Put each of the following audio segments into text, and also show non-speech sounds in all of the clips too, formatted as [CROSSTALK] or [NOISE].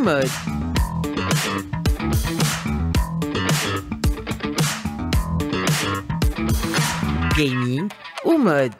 mode. Gaming ou mode.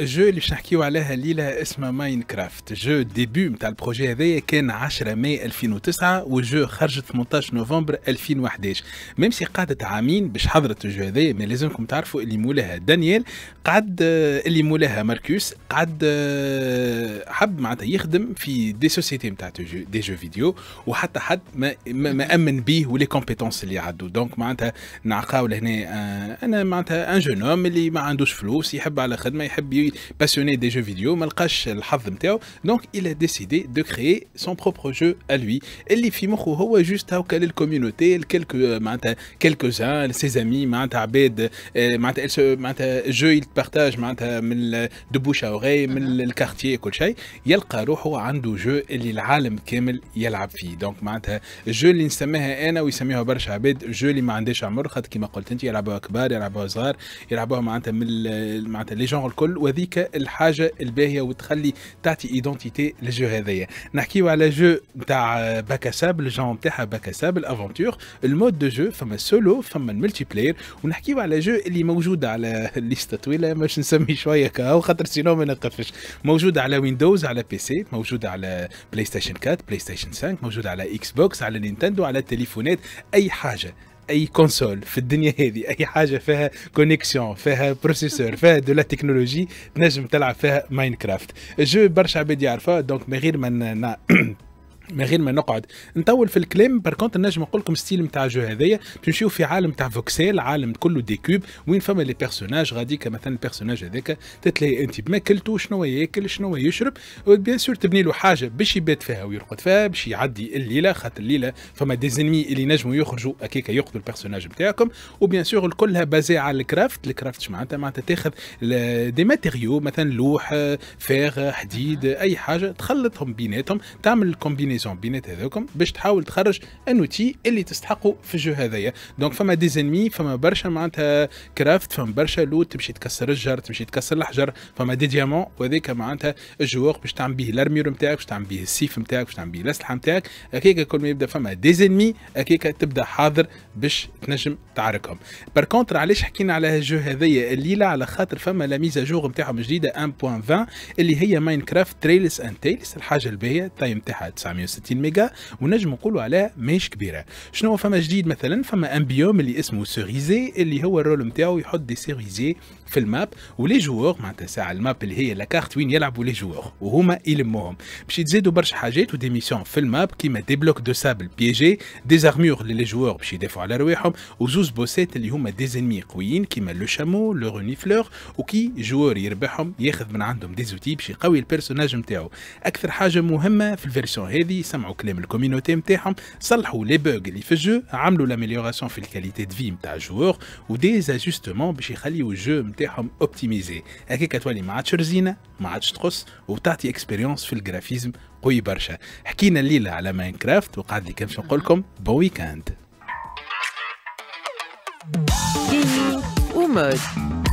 الجو اللي باش نحكيو عليها الليله اسمه ماين كرافت جو ديبي نتاع البروجي هذايا كان 10 ماي 2009 والجو خرج 18 نوفمبر 2011 ميم سي قعدت عامين باش حضرت الجو هذايا ما لازمكم تعرفوا اللي مولاها دانييل قعد آه، اللي مولاها ماركوس قعد آه، حب معناتها يخدم في دي سوسيتي نتاع دي جو فيديو وحتى حد ما, ما امن به ولي كومبيتونس اللي عدو دونك معناتها نعقاو لهنا آه، انا معناتها ان جون اللي ما عندوش فلوس يحب على خدمه يحب باسكو باسيوني دي جو فيديو ما لقاش الحظ نتاعو دونك il a décidé de créer son propre jeu à lui اللي في مخه هو جوست هاكا للكوميونيتي الكلك معناتها كلكوز ان سي زامي معناتها عباد معناتها معناتها جو يتبارتاج معناتها من دو بوش اوغي من الكارتيي كل شيء يلقى روحه عنده جو اللي العالم كامل يلعب فيه دونك معناتها جو اللي نسميها انا ويسميها برشا عباد جو اللي ما عندهاش عمر خاطر كيما قلت انت يلعبوها كبار يلعبوها صغار يلعبوها معناتها من معناتها لي جون الكل هذيك الحاجه الباهيه وتخلي تعطي ايدونتيتي للجو هذايا نحكيو على جو تاع باكاساب الجون تاعها باكاساب الافونتور المود دو جو فما سولو فما الملتي بلاير ونحكيو على جو اللي موجوده على ليست طويله باش نسمي شويه كهو خاطر سينو ما نقفش موجوده على ويندوز على بي سي موجوده على بلاي ستيشن 4 بلاي ستيشن 5 موجوده على اكس بوكس على نينتندو على التليفونات اي حاجه اي كونسول في الدنيا هذه اي حاجه فيها كونيكسيون فيها بروسيسور [LAUGHS] فيها دو لا تكنولوجي تنجم تلعب فيها ماينكرافت جو برشا عباد يعرفها دونك من غير ما [CLEARS THROAT] من غير ما نقعد نطول في الكلام كونت نجم نقول لكم ستيل نتاع جو هذايا تمشيو في عالم تاع فوكسيل عالم كله دي كوب وين فما لي بيرسوناج غاديك مثلا البيرسوناج هذاك تتلاقي انت ما شنو ياكل شنو يشرب بيان سور تبني له حاجه باش يبات فيها ويرقد فيها باش يعدي الليله خاطر الليله فما دي زنمي اللي نجموا يخرجوا اكيكا يقتلوا البيرسوناج نتاعكم وبيان سور كلها بازي على الكرافت الكرافت معناتها معناتها تاخذ دي ماتيريو مثلا لوح آه، فاغ حديد اي حاجه تخلطهم بيناتهم تعمل الكومبينيشن كومبينيزون بينات هذوكم باش تحاول تخرج النوتي اللي تستحقه في الجو هذايا دونك فما ديزنمي فما برشا معناتها كرافت فما برشا لوت تمشي تكسر الجر تمشي تكسر الحجر فما دي ديامون وهذيك معناتها الجوغ باش تعمل به الارميور نتاعك باش تعمل به السيف نتاعك باش تعمل به الاسلحه نتاعك هكاك كل ما يبدا فما ديزنمي هكاك تبدا حاضر باش تنجم تعركهم بار كونتر علاش حكينا على الجو هذايا الليله على خاطر فما لا ميزا جوغ نتاعهم جديده 1.20 اللي هي ماينكرافت تريلس اند تيلس الحاجه الباهيه تايم نتاعها 900 168 ميجا ونجم نقولوا عليها ماهيش كبيره شنو فما جديد مثلا فما ان بيوم اللي اسمه سوريزي اللي هو الرول نتاعو يحط دي سيريزي في الماب ولي جوور معناتها ساعه الماب اللي هي لاكارت وين يلعبوا لي جوور وهما يلموهم باش يتزادوا برشا حاجات ودي ميسيون في الماب كيما دي بلوك دو سابل بيجي دي اللي لي جوور باش يدافعوا على رواحهم وزوز بوسات اللي هما دي زينمي قويين كيما لو شامو لو رونيفلور وكي جوار يربحهم ياخذ من عندهم دي زوتي باش يقوي البيرسوناج نتاعو اكثر حاجه مهمه في الفيرسيون هذه اللي سمعوا كلام الكوميونيتي نتاعهم صلحوا لي بوغ اللي في الجو عملوا لاميليوراسيون في الكاليتي دو في نتاع الجوور ودي زاجستمون باش يخليوا الجو نتاعهم اوبتيميزي هكاك تولي ما عادش رزينه ما عادش تقص وتعطي اكسبيريونس في الجرافيزم قوي برشا حكينا الليله على ماينكرافت وقعد لي كان نقول لكم بون ويكاند mode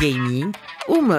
gaming, uma